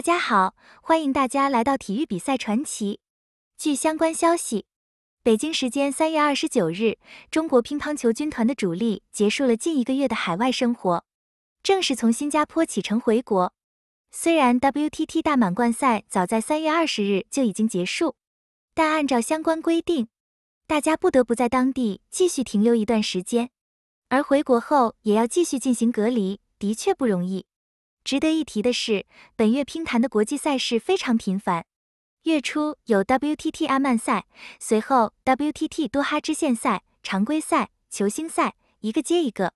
大家好，欢迎大家来到体育比赛传奇。据相关消息，北京时间三月二十九日，中国乒乓球军团的主力结束了近一个月的海外生活，正式从新加坡启程回国。虽然 WTT 大满贯赛早在三月二十日就已经结束，但按照相关规定，大家不得不在当地继续停留一段时间，而回国后也要继续进行隔离，的确不容易。值得一提的是，本月乒坛的国际赛事非常频繁。月初有 WTT 阿曼赛，随后 WTT 多哈支线赛、常规赛、球星赛，一个接一个。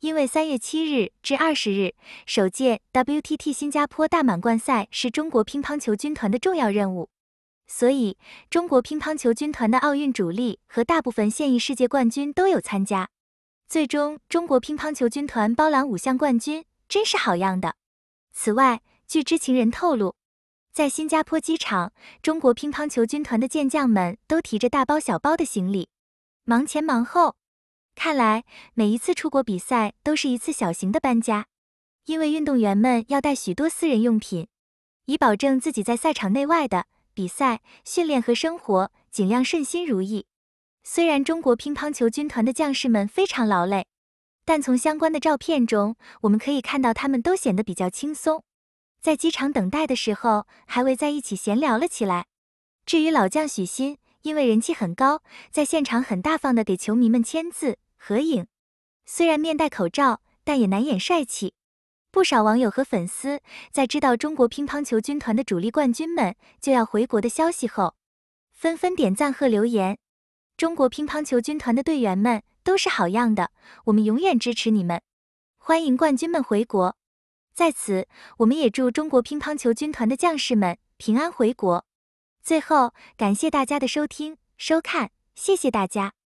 因为三月七日至二十日，首届 WTT 新加坡大满贯赛是中国乒乓球军团的重要任务，所以中国乒乓球军团的奥运主力和大部分现役世界冠军都有参加。最终，中国乒乓球军团包揽五项冠军，真是好样的！此外，据知情人透露，在新加坡机场，中国乒乓球军团的健将们都提着大包小包的行李，忙前忙后。看来，每一次出国比赛都是一次小型的搬家，因为运动员们要带许多私人用品，以保证自己在赛场内外的比赛、训练和生活尽量顺心如意。虽然中国乒乓球军团的将士们非常劳累。但从相关的照片中，我们可以看到他们都显得比较轻松，在机场等待的时候还围在一起闲聊了起来。至于老将许昕，因为人气很高，在现场很大方地给球迷们签字合影，虽然面戴口罩，但也难掩帅气。不少网友和粉丝在知道中国乒乓球军团的主力冠军们就要回国的消息后，纷纷点赞和留言。中国乒乓球军团的队员们都是好样的，我们永远支持你们。欢迎冠军们回国，在此我们也祝中国乒乓球军团的将士们平安回国。最后，感谢大家的收听收看，谢谢大家。